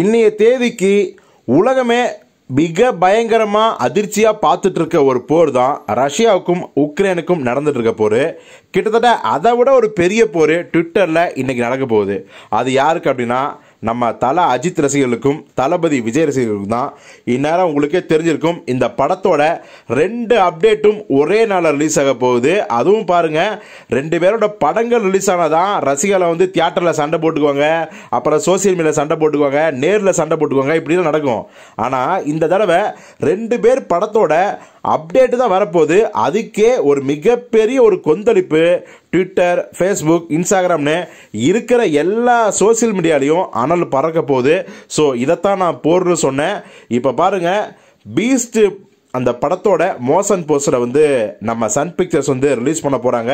இன்றைய தேதிக்கு உலகமே மிக பயங்கரமாக அதிர்ச்சியாக பார்த்துட்டு இருக்க ஒரு போர் தான் ரஷ்யாவுக்கும் உக்ரைனுக்கும் நடந்துட்டு இருக்க போர் கிட்டத்தட்ட அதை விட ஒரு பெரிய போர் ட்விட்டரில் இன்றைக்கி நடக்க போகுது அது யாருக்கு அப்படின்னா நம்ம தல அஜித் ரசிகர்களுக்கும் தளபதி விஜய் ரசிகர்களுக்கும் தான் இந்நேரம் உங்களுக்கே தெரிஞ்சிருக்கும் இந்த படத்தோட ரெண்டு அப்டேட்டும் ஒரே நாளில் ரிலீஸ் ஆக போகுது அதுவும் பாருங்க ரெண்டு பேரோட படங்கள் ரிலீஸ் ஆனாதான் தான் ரசிகர்களை வந்து தியேட்டரில் சண்டை போட்டுக்குவாங்க அப்புறம் சோசியல் மீடியாவில் சண்டை போட்டுக்குவாங்க நேரில் சண்டை போட்டுக்குவாங்க இப்படிலாம் நடக்கும் ஆனால் இந்த தடவை ரெண்டு பேர் படத்தோட அப்டேட்டு தான் வரப்போகுது அதுக்கே ஒரு மிகப்பெரிய ஒரு கொந்தளிப்பு ட்விட்டர் ஃபேஸ்புக் இன்ஸ்டாகிராம்னு இருக்கிற எல்லா சோசியல் மீடியாலையும் அனல் பறக்க போகுது ஸோ இதைத்தான் நான் போர்னு சொன்னேன் இப்போ பாருங்கள் பீஸ்ட்டு அந்த படத்தோட மோசன் போஸ்டரை வந்து நம்ம சன் பிக்சர்ஸ் வந்து ரிலீஸ் பண்ண போகிறாங்க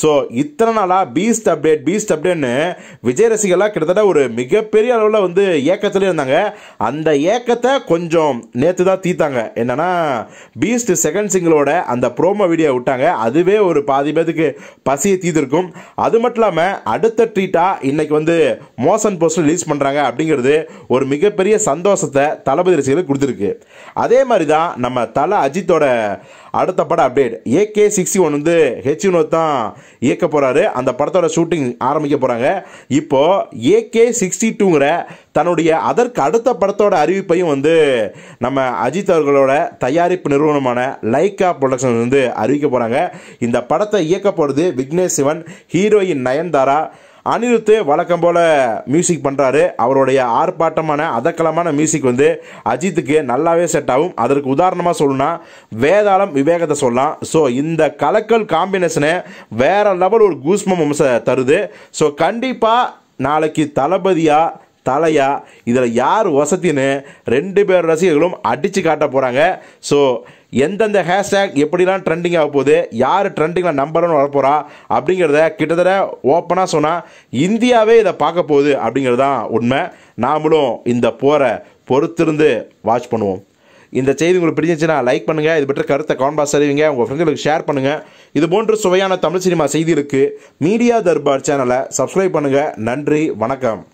ஸோ இத்தனை நாளாக பீஸ்ட் அப்டேட் பீஸ்ட் அப்டேட்னு விஜய் ரசிகர்லாம் கிட்டத்தட்ட ஒரு மிகப்பெரிய அளவில் வந்து ஏக்கத்துலேயே இருந்தாங்க அந்த ஏக்கத்தை கொஞ்சம் நேற்று தான் தீத்தாங்க என்னென்னா பீஸ்ட் செகண்ட் சிங்கிளோட அந்த ப்ரோமோ வீடியோ விட்டாங்க அதுவே ஒரு பாதி பேத்துக்கு பசியை தீர்த்திருக்கும் அது மட்டும் இல்லாமல் அடுத்த ட்ரீட்டாக இன்றைக்கி வந்து மோசன் போஸ்டர் ரிலீஸ் பண்ணுறாங்க அப்படிங்கிறது ஒரு மிகப்பெரிய சந்தோஷத்தை தளபதி ரசிகர்கள் கொடுத்துருக்கு அதே மாதிரி தான் நம்ம தல அஜித்தோட அடுத்த பட அப்டேட் ஏகே சிக்ஸ்டி ஒன் வந்து ஹெச் வினோத் தான் இயக்க போகிறாரு அந்த படத்தோட ஷூட்டிங் ஆரம்பிக்க போகிறாங்க இப்போது ஏகே சிக்ஸ்டி டூங்கிற தன்னுடைய அதற்கு அடுத்த படத்தோட அறிவிப்பையும் வந்து நம்ம அஜித் அவர்களோட தயாரிப்பு நிறுவனமான லைக்கா ப்ரொடக்ஷன் வந்து அறிவிக்க போகிறாங்க இந்த படத்தை இயக்க போகிறது விக்னேஷ் சிவன் ஹீரோயின் நயன்தாரா அனிருத்து வழக்கம் போல் மியூசிக் பண்ணுறாரு அவருடைய ஆர்ப்பாட்டமான அதக்கலமான மியூசிக் வந்து அஜித்துக்கு நல்லாவே செட் ஆகும் அதற்கு உதாரணமாக சொல்லணும் வேதாளம் விவேகத்தை சொல்லலாம் ஸோ இந்த கலக்கல் காம்பினேஷனை வேறு லெவல் ஒரு கூஸ்மம் தருது ஸோ கண்டிப்பாக நாளைக்கு தளபதியாக தலையா இதில் யார் வசத்தின்னு ரெண்டு பேர் ரசிகர்களும் அடித்து காட்ட போகிறாங்க ஸோ எந்தெந்த ஹேஷ்டேக் எப்படிலாம் ட்ரெண்டிங் ஆக போகுது யார் ட்ரெண்டிங்கில் நம்பர்னு வரப்போகிறா அப்படிங்கிறத கிட்டத்தட்ட ஓப்பனாக சொன்னால் இந்தியாவே இதை பார்க்க போகுது அப்படிங்கிறது தான் உண்மை நாமளும் இந்த போரை பொறுத்திருந்து வாட்ச் பண்ணுவோம் இந்த செய்தி உங்களுக்கு பிடிச்சிருச்சுன்னா லைக் பண்ணுங்கள் இது பற்றி கருத்தை கான்பாஸ் அறிவிங்க உங்கள் ஃப்ரெண்ட்களுக்கு ஷேர் பண்ணுங்கள் இது போன்ற சுவையான தமிழ் சினிமா செய்திகளுக்கு மீடியா தர்பார் சேனலை சப்ஸ்கிரைப் பண்ணுங்கள் நன்றி வணக்கம்